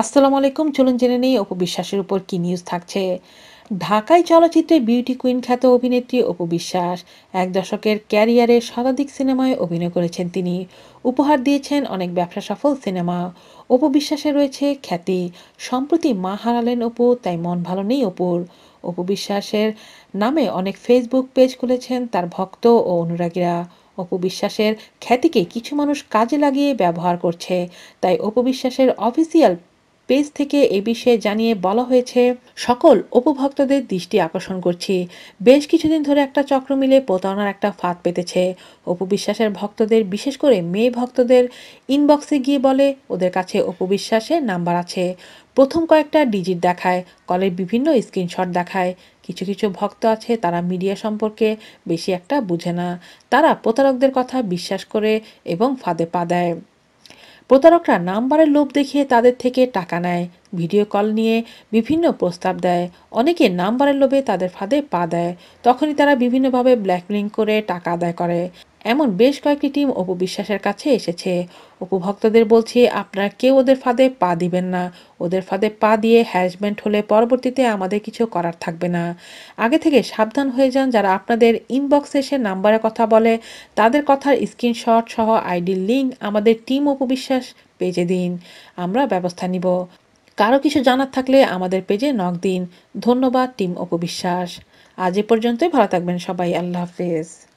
আসসালামু আলাইকুম চলুন জেনে নেই অপু বিশ্বাসের উপর কী নিউজ থাকছে ঢাকায় চলচ্চিত্রে বিউটি কুইন খ্যাত অভিনেত্রী অপু বিশ্বাস এক দশকের ক্যারিয়ারে শতাধিক সিনেমায় অভিনয় করেছেন তিনি উপহার দিয়েছেন অনেক ব্যবসা সফল সিনেমা অপু বিশ্বাসে রয়েছে খ্যাতি সম্প্রতি মা হারালেন অপু তাই মন ভালো নেই অপুর অপু বিশ্বাসের নামে অনেক ফেসবুক পেজ খুলেছেন তার ভক্ত ও অনুরাগীরা অপু বিশ্বাসের খ্যাতিকে কিছু মানুষ কাজে লাগিয়ে ব্যবহার করছে তাই অপু বিশ্বাসের অফিসিয়াল পেজ থেকে এ বিষয়ে জানিয়ে বলা হয়েছে সকল উপভোক্তাদের দৃষ্টি আকর্ষণ করছি বেশ কিছুদিন ধরে একটা চক্র মিলে প্রতারণার একটা ফাঁদ পেতেছে অপবিশ্বাসের ভক্তদের বিশেষ করে মেয়ে ভক্তদের ইনবক্সে গিয়ে বলে ওদের কাছে অপবিশ্বাসের নাম্বার আছে প্রথম কয়েকটা ডিজিট দেখায় কলের বিভিন্ন স্ক্রিনশট দেখায় কিছু কিছু ভক্ত আছে তারা মিডিয়া সম্পর্কে বেশি একটা বুঝে না তারা প্রতারকদের কথা বিশ্বাস করে এবং ফাঁদে পা দেয় প্রতারকরা নাম্বারের লোভ দেখিয়ে তাদের থেকে টাকা নেয় ভিডিও কল নিয়ে বিভিন্ন প্রস্তাব দেয় অনেকে নাম্বারের লোভে তাদের ফাঁদে পা দেয় তখনই তারা বিভিন্নভাবে ব্ল্যাকমেলিং করে টাকা আদায় করে এমন বেশ কয়েকটি টিম অপু বিশ্বাসের কাছে এসেছে অপু ভক্তদের বলছি আপনারা কেউ ওদের ফাঁদে পা দিবেন না ওদের ফাঁদে পা দিয়ে হ্যারাসমেন্ট হলে পরবর্তীতে আমাদের কিছু করার থাকবে না আগে থেকে সাবধান হয়ে যান যারা আপনাদের ইনবক্সে এসে নাম্বারে কথা বলে তাদের কথার স্ক্রিনশট সহ আইডির লিঙ্ক আমাদের টিম অপু বিশ্বাস পেজে দিন আমরা ব্যবস্থা নিব কারো কিছু জানার থাকলে আমাদের পেজে নক দিন ধন্যবাদ টিম অপবিশ্বাস আজ এ পর্যন্তই ভালো থাকবেন সবাই আল্লাহ হাফেজ